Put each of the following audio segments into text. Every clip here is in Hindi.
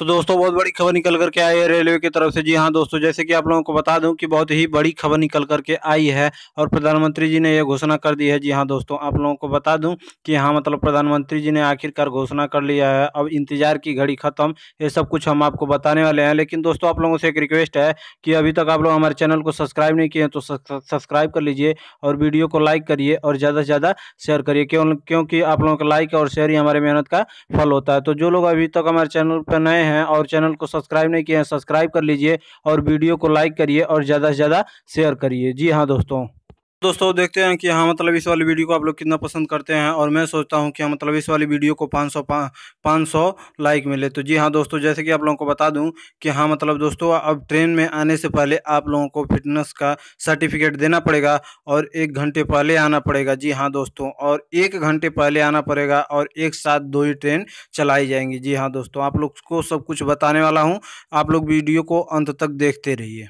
तो दोस्तों बहुत बड़ी खबर निकल करके आई है रेलवे की तरफ से जी हाँ दोस्तों जैसे कि आप लोगों को बता दूं कि बहुत ही बड़ी खबर निकल करके आई है और प्रधानमंत्री जी ने यह घोषणा कर दी है जी हाँ दोस्तों आप लोगों को बता दूं कि हाँ मतलब प्रधानमंत्री जी ने आखिरकार घोषणा कर लिया है अब इंतजार की घड़ी खत्म ये सब कुछ हम आपको बताने वाले हैं लेकिन दोस्तों आप लोगों से एक रिक्वेस्ट है कि अभी तक आप लोग हमारे चैनल को सब्सक्राइब नहीं किए हैं तो सब्सक्राइब कर लीजिए और वीडियो को लाइक करिए और ज़्यादा से ज़्यादा शेयर करिए क्योंकि आप लोगों का लाइक और शेयर ही हमारे मेहनत का फल होता है तो जो लोग अभी तक हमारे चैनल पर नए हैं हैं और चैनल को सब्सक्राइब नहीं किए हैं सब्सक्राइब कर लीजिए और वीडियो को लाइक करिए और ज़्यादा से ज़्यादा शेयर करिए जी हाँ दोस्तों दोस्तों देखते हैं कि हाँ मतलब इस वाली वीडियो को आप लोग कितना पसंद करते हैं और मैं सोचता हूँ कि हाँ मतलब इस वाली वीडियो को 500 500 लाइक मिले तो जी हाँ दोस्तों जैसे कि आप लोगों को बता दूँ कि हाँ मतलब दोस्तों अब ट्रेन में आने से पहले आप लोगों को फिटनेस का सर्टिफिकेट देना पड़ेगा और एक घंटे पहले आना पड़ेगा जी हाँ दोस्तों और एक घंटे पहले आना पड़ेगा और एक साथ दो ही ट्रेन चलाई जाएंगी जी हाँ दोस्तों आप लोग को सब कुछ बताने वाला हूँ आप लोग वीडियो को अंत तक देखते रहिए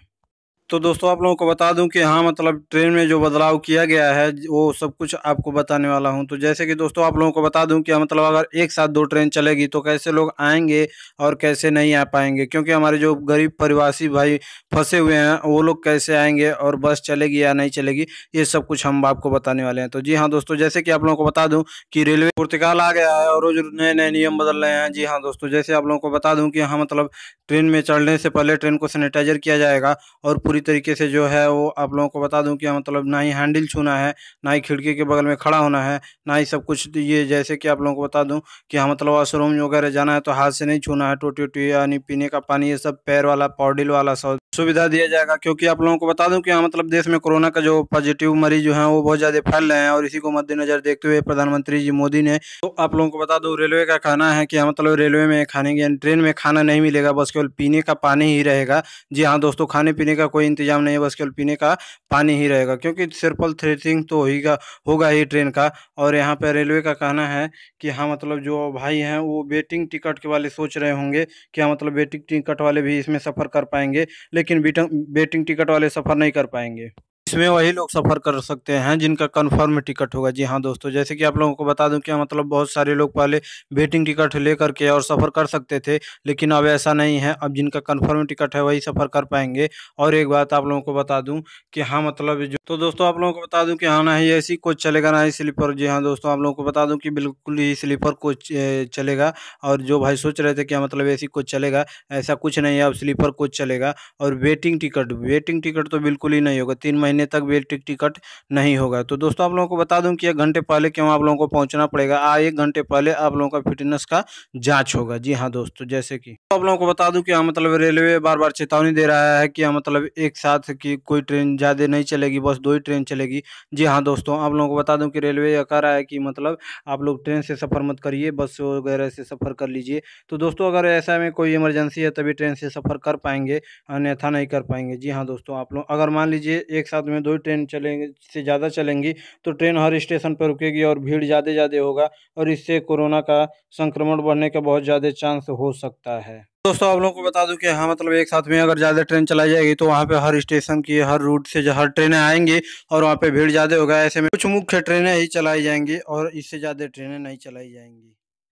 तो दोस्तों आप लोगों को बता दूं कि हाँ मतलब ट्रेन में जो बदलाव किया गया है वो सब कुछ आपको बताने वाला हूं तो जैसे कि दोस्तों आप लोगों को बता दूं कि मतलब अगर एक साथ दो ट्रेन चलेगी तो कैसे लोग आएंगे और कैसे नहीं आ पाएंगे क्योंकि हमारे जो गरीब परिवासी भाई फंसे हुए हैं वो लोग कैसे आएंगे और बस चलेगी या नहीं चलेगी ये सब कुछ हम आपको बताने वाले हैं तो जी हाँ दोस्तों जैसे कि आप लोगों को बता दूँ कि रेलवे पुर्तकाल आ गया है और रोज नए नए नियम बदल रहे हैं जी हाँ दोस्तों जैसे आप लोगों को बता दूँ कि हाँ मतलब ट्रेन में चढ़ने से पहले ट्रेन को सैनिटाइजर किया जाएगा और पूरी पूरी तरीके से जो है वो आप लोगों को बता दूं कि मतलब ना ही हैंडल छूना है ना ही खिड़की के बगल में खड़ा होना है ना ही सब कुछ ये जैसे कि आप लोगों को बता दूं कि हाँ मतलब वॉशरूम वगैरह जाना है तो हाथ से नहीं छूना है टोटी टूटी यानी पीने का पानी ये सब पैर वाला पॉडिल वाला सब सुविधा दिया जाएगा क्योंकि आप लोगों को बता दूं कि यहाँ मतलब देश में कोरोना का जो पॉजिटिव मरीज जो है वो बहुत ज़्यादा फैल रहे हैं और इसी को मद्देनजर देखते हुए प्रधानमंत्री जी मोदी ने तो आप लोगों को बता दूं रेलवे का कहना है कि यहाँ मतलब रेलवे में खाने की ट्रेन में खाना नहीं मिलेगा बस केवल पीने का पानी ही रहेगा जी हाँ दोस्तों खाने पीने का कोई इंतजाम नहीं है बस केवल पीने का पानी ही रहेगा क्योंकि सिर्फल थ्रेटिंग तो होगा होगा ही ट्रेन का और यहाँ पर रेलवे का कहना है कि हाँ मतलब जो भाई हैं वो वेटिंग टिकट के वाले सोच रहे होंगे कि हाँ मतलब वेटिंग टिकट वाले भी इसमें सफ़र कर पाएंगे लेकिन बेटिंग टिकट वाले सफ़र नहीं कर पाएंगे इसमें वही लोग सफ़र कर सकते हैं जिनका कन्फर्म टिकट होगा जी हाँ दोस्तों जैसे कि आप लोगों को बता दूं कि मतलब बहुत सारे लोग पहले वेटिंग टिकट ले करके और सफ़र कर सकते थे लेकिन अब ऐसा नहीं है अब जिनका कन्फर्म टिकट है वही सफ़र कर पाएंगे और एक बात आप लोगों को बता दूँ कि हाँ मतलब जो तो दोस्तों आप लोगों को बता दूँ कि हाँ ना ही ऐसी कोच चलेगा ना ही स्लीपर जी हाँ दोस्तों आप लोगों को बता दूँ कि बिल्कुल ही स्लीपर कोच चलेगा और जो भाई सोच रहे थे कि हाँ, मतलब ऐसी कोच चलेगा ऐसा कुछ नहीं है अब स्लीपर कोच चलेगा और वेटिंग टिकट वेटिंग टिकट तो बिल्कुल ही नहीं होगा तीन महीने महीने तक भी टिकट नहीं होगा तो दोस्तों आप लोगों को बता दूं कि एक घंटे पहले क्यों आप लोगों को पहुंचना पड़ेगा आ एक घंटे पहले आप लोगों का फिटनेस का जांच होगा जी हाँ दोस्तों जैसे कि तो आप लोगों को बता दूं कि हाँ मतलब रेलवे बार बार चेतावनी दे रहा है कि हाँ मतलब एक साथ की कोई ट्रेन ज़्यादा नहीं चलेगी बस दो ही ट्रेन चलेगी जी हाँ दोस्तों आप लोगों को बता दूँ कि रेलवे यह कह रहा है कि मतलब आप लोग ट्रेन से सफ़र मत करिए बस वगैरह से सफ़र कर लीजिए तो दोस्तों अगर ऐसा में कोई इमरजेंसी है तभी ट्रेन से सफ़र कर पाएंगे अन्यथा नहीं कर पाएंगे जी हाँ दोस्तों आप लोग अगर मान लीजिए एक साथ में दो ट्रेन चलेंगे से ज़्यादा चलेंगी तो ट्रेन हर स्टेशन पर रुकेगी और भीड़ ज़्यादा ज़्यादा होगा और इससे कोरोना का संक्रमण बढ़ने का बहुत ज़्यादा चांस हो सकता है दोस्तों आप लोगों को बता दूं कि हाँ मतलब एक साथ में अगर ज़्यादा ट्रेन चलाई जाएगी तो वहाँ पे हर स्टेशन की हर रूट से हर ट्रेनें आएंगी और वहाँ पे भीड़ ज़्यादा होगा ऐसे में कुछ मुख्य ट्रेनें ही चलाई जाएंगी और इससे ज़्यादा ट्रेनें नहीं चलाई जाएंगी